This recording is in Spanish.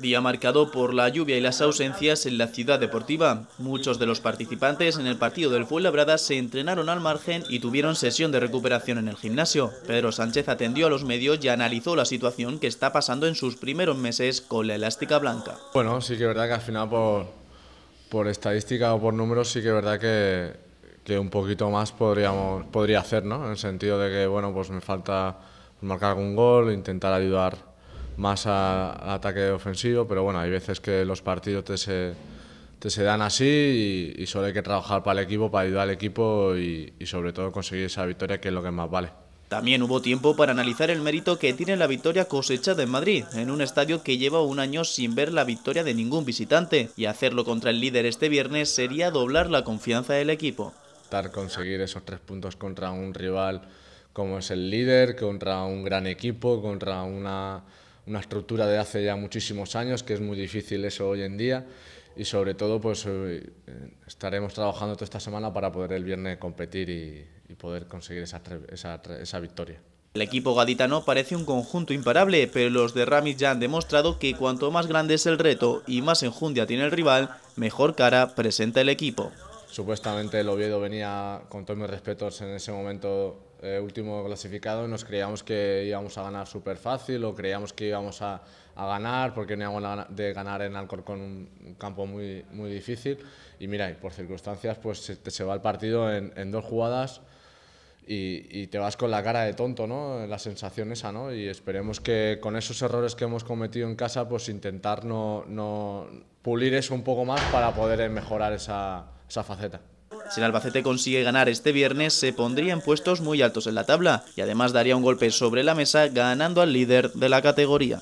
Día marcado por la lluvia y las ausencias en la ciudad deportiva. Muchos de los participantes en el partido del Fuenlabrada se entrenaron al margen y tuvieron sesión de recuperación en el gimnasio. Pedro Sánchez atendió a los medios y analizó la situación que está pasando en sus primeros meses con la elástica blanca. Bueno, sí que es verdad que al final por, por estadística o por números sí que es verdad que, un poquito más podríamos, podría hacer, ¿no? En el sentido de que, bueno, pues me falta marcar algún gol, intentar ayudar más a, ataque ofensivo, pero bueno, hay veces que los partidos te se, dan así y, solo hay que trabajar para el equipo, para ayudar al equipo y, sobre todo conseguir esa victoria que es lo que más vale. También hubo tiempo para analizar el mérito que tiene la victoria cosechada en Madrid, en un estadio que lleva un año sin ver la victoria de ningún visitante, y hacerlo contra el líder este viernes sería doblar la confianza del equipo. Conseguir esos tres puntos contra un rival como es el líder, contra un gran equipo, contra una una estructura de hace ya muchísimos años, que es muy difícil eso hoy en día. Y sobre todo, pues eh, estaremos trabajando toda esta semana para poder el viernes competir y, poder conseguir esa, esa, esa victoria. El equipo gaditano parece un conjunto imparable, pero los de Ramis ya han demostrado que cuanto más grande es el reto y más enjundia tiene el rival, mejor cara presenta el equipo. Supuestamente el Oviedo venía, con todos mis respetos, en ese momento eh, último clasificado. y Nos creíamos que íbamos a ganar súper fácil o creíamos que íbamos a, ganar porque veníamos de ganar en Alcorcón un campo muy, muy difícil. Y mira, por circunstancias, pues se, se va el partido en, dos jugadas. Y, te vas con la cara de tonto, ¿no? La sensación esa, ¿no? Y esperemos que con esos errores que hemos cometido en casa, pues intentar no, no pulir eso un poco más para poder mejorar esa, si el Albacete consigue ganar este viernes, se pondría en puestos muy altos en la tabla y además daría un golpe sobre la mesa ganando al líder de la categoría.